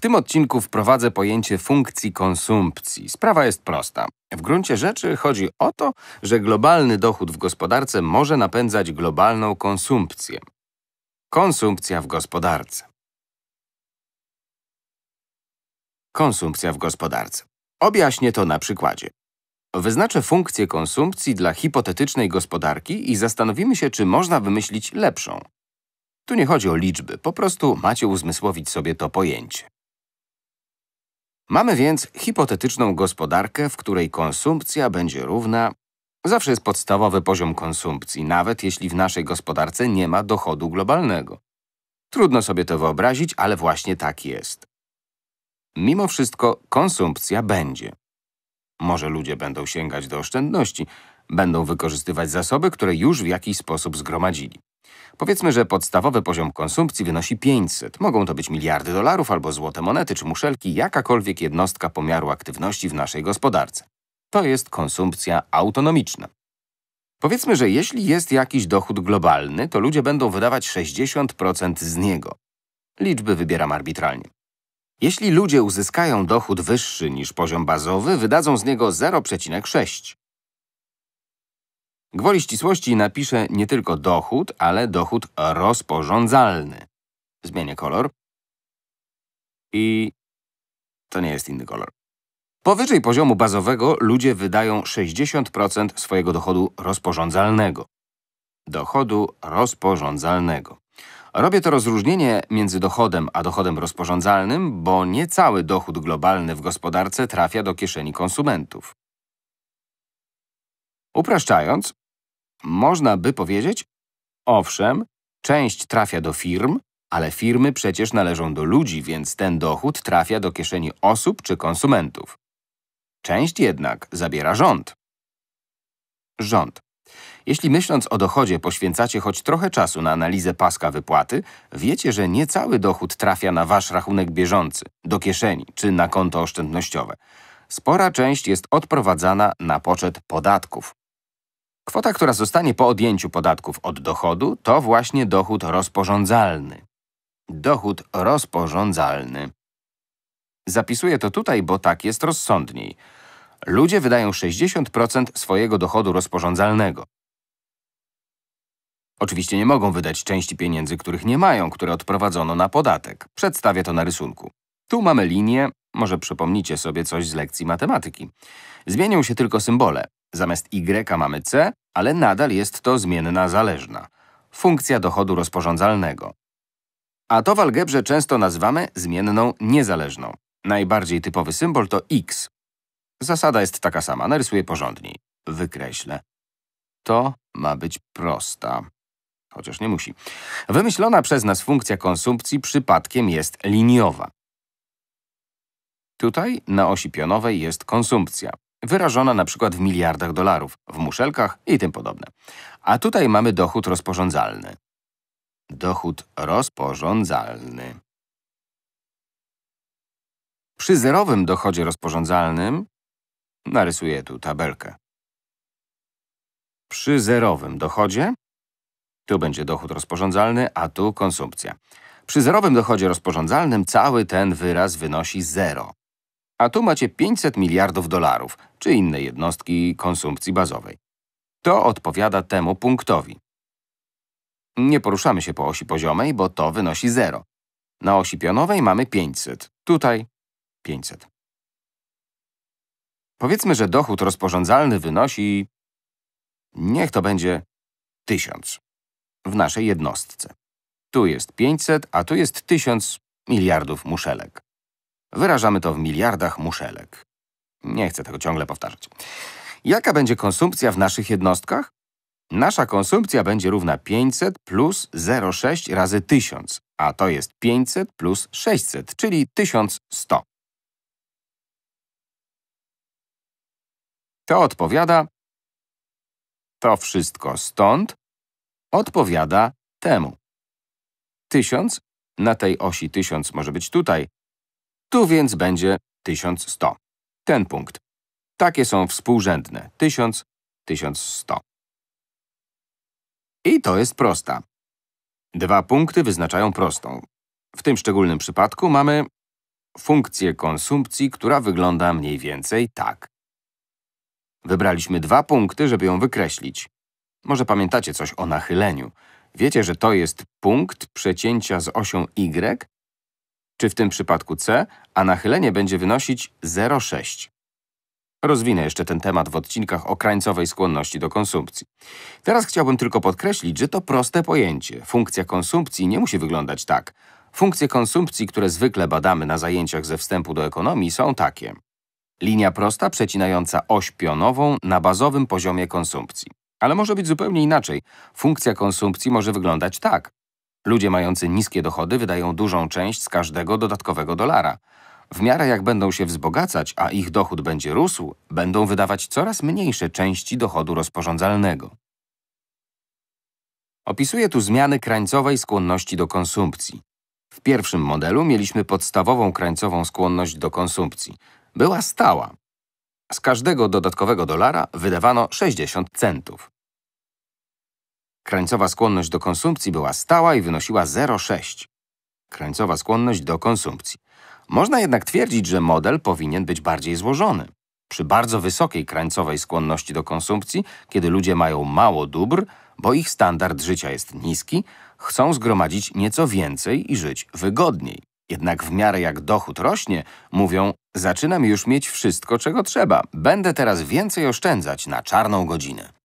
W tym odcinku wprowadzę pojęcie funkcji konsumpcji. Sprawa jest prosta. W gruncie rzeczy chodzi o to, że globalny dochód w gospodarce może napędzać globalną konsumpcję. Konsumpcja w gospodarce. Konsumpcja w gospodarce. Objaśnię to na przykładzie. Wyznaczę funkcję konsumpcji dla hipotetycznej gospodarki i zastanowimy się, czy można wymyślić lepszą. Tu nie chodzi o liczby, po prostu macie uzmysłowić sobie to pojęcie. Mamy więc hipotetyczną gospodarkę, w której konsumpcja będzie równa... Zawsze jest podstawowy poziom konsumpcji, nawet jeśli w naszej gospodarce nie ma dochodu globalnego. Trudno sobie to wyobrazić, ale właśnie tak jest. Mimo wszystko konsumpcja będzie. Może ludzie będą sięgać do oszczędności, będą wykorzystywać zasoby, które już w jakiś sposób zgromadzili. Powiedzmy, że podstawowy poziom konsumpcji wynosi 500. Mogą to być miliardy dolarów albo złote monety czy muszelki, jakakolwiek jednostka pomiaru aktywności w naszej gospodarce. To jest konsumpcja autonomiczna. Powiedzmy, że jeśli jest jakiś dochód globalny, to ludzie będą wydawać 60% z niego. Liczby wybieram arbitralnie. Jeśli ludzie uzyskają dochód wyższy niż poziom bazowy, wydadzą z niego 0,6. Gwoli ścisłości napiszę nie tylko dochód, ale dochód rozporządzalny. Zmienię kolor. I to nie jest inny kolor. Powyżej poziomu bazowego ludzie wydają 60% swojego dochodu rozporządzalnego. Dochodu rozporządzalnego. Robię to rozróżnienie między dochodem a dochodem rozporządzalnym, bo nie cały dochód globalny w gospodarce trafia do kieszeni konsumentów. Upraszczając, można by powiedzieć, owszem, część trafia do firm, ale firmy przecież należą do ludzi, więc ten dochód trafia do kieszeni osób czy konsumentów. Część jednak zabiera rząd. Rząd. Jeśli myśląc o dochodzie poświęcacie choć trochę czasu na analizę paska wypłaty, wiecie, że nie cały dochód trafia na wasz rachunek bieżący, do kieszeni czy na konto oszczędnościowe. Spora część jest odprowadzana na poczet podatków. Kwota, która zostanie po odjęciu podatków od dochodu, to właśnie dochód rozporządzalny. Dochód rozporządzalny. Zapisuję to tutaj, bo tak jest rozsądniej. Ludzie wydają 60% swojego dochodu rozporządzalnego. Oczywiście nie mogą wydać części pieniędzy, których nie mają, które odprowadzono na podatek. Przedstawię to na rysunku. Tu mamy linię, może przypomnijcie sobie coś z lekcji matematyki. Zmienią się tylko symbole. Zamiast y mamy c, ale nadal jest to zmienna zależna. Funkcja dochodu rozporządzalnego. A to w algebrze często nazywamy zmienną niezależną. Najbardziej typowy symbol to x. Zasada jest taka sama, narysuję porządniej. Wykreślę. To ma być prosta. Chociaż nie musi. Wymyślona przez nas funkcja konsumpcji przypadkiem jest liniowa. Tutaj na osi pionowej jest konsumpcja wyrażona na przykład w miliardach dolarów, w muszelkach i tym podobne. A tutaj mamy dochód rozporządzalny. Dochód rozporządzalny. Przy zerowym dochodzie rozporządzalnym narysuję tu tabelkę. Przy zerowym dochodzie tu będzie dochód rozporządzalny, a tu konsumpcja. Przy zerowym dochodzie rozporządzalnym cały ten wyraz wynosi 0. A tu macie 500 miliardów dolarów, czy inne jednostki konsumpcji bazowej. To odpowiada temu punktowi. Nie poruszamy się po osi poziomej, bo to wynosi 0. Na osi pionowej mamy 500. Tutaj 500. Powiedzmy, że dochód rozporządzalny wynosi… Niech to będzie 1000 w naszej jednostce. Tu jest 500, a tu jest 1000 miliardów muszelek. Wyrażamy to w miliardach muszelek. Nie chcę tego ciągle powtarzać. Jaka będzie konsumpcja w naszych jednostkach? Nasza konsumpcja będzie równa 500 plus 0,6 razy 1000, a to jest 500 plus 600, czyli 1100. To odpowiada to wszystko stąd odpowiada temu. 1000 na tej osi 1000 może być tutaj, tu więc będzie 1100. Ten punkt. Takie są współrzędne. 1000, 1100. I to jest prosta. Dwa punkty wyznaczają prostą. W tym szczególnym przypadku mamy funkcję konsumpcji, która wygląda mniej więcej tak. Wybraliśmy dwa punkty, żeby ją wykreślić. Może pamiętacie coś o nachyleniu. Wiecie, że to jest punkt przecięcia z osią y czy w tym przypadku C, a nachylenie będzie wynosić 0,6. Rozwinę jeszcze ten temat w odcinkach o krańcowej skłonności do konsumpcji. Teraz chciałbym tylko podkreślić, że to proste pojęcie. Funkcja konsumpcji nie musi wyglądać tak. Funkcje konsumpcji, które zwykle badamy na zajęciach ze wstępu do ekonomii, są takie. Linia prosta przecinająca oś pionową na bazowym poziomie konsumpcji. Ale może być zupełnie inaczej. Funkcja konsumpcji może wyglądać tak. Ludzie mający niskie dochody wydają dużą część z każdego dodatkowego dolara. W miarę jak będą się wzbogacać, a ich dochód będzie rósł, będą wydawać coraz mniejsze części dochodu rozporządzalnego. Opisuję tu zmiany krańcowej skłonności do konsumpcji. W pierwszym modelu mieliśmy podstawową krańcową skłonność do konsumpcji. Była stała. Z każdego dodatkowego dolara wydawano 60 centów. Krańcowa skłonność do konsumpcji była stała i wynosiła 0,6. Krańcowa skłonność do konsumpcji. Można jednak twierdzić, że model powinien być bardziej złożony. Przy bardzo wysokiej krańcowej skłonności do konsumpcji, kiedy ludzie mają mało dóbr, bo ich standard życia jest niski, chcą zgromadzić nieco więcej i żyć wygodniej. Jednak w miarę jak dochód rośnie, mówią, zaczynam już mieć wszystko, czego trzeba. Będę teraz więcej oszczędzać na czarną godzinę.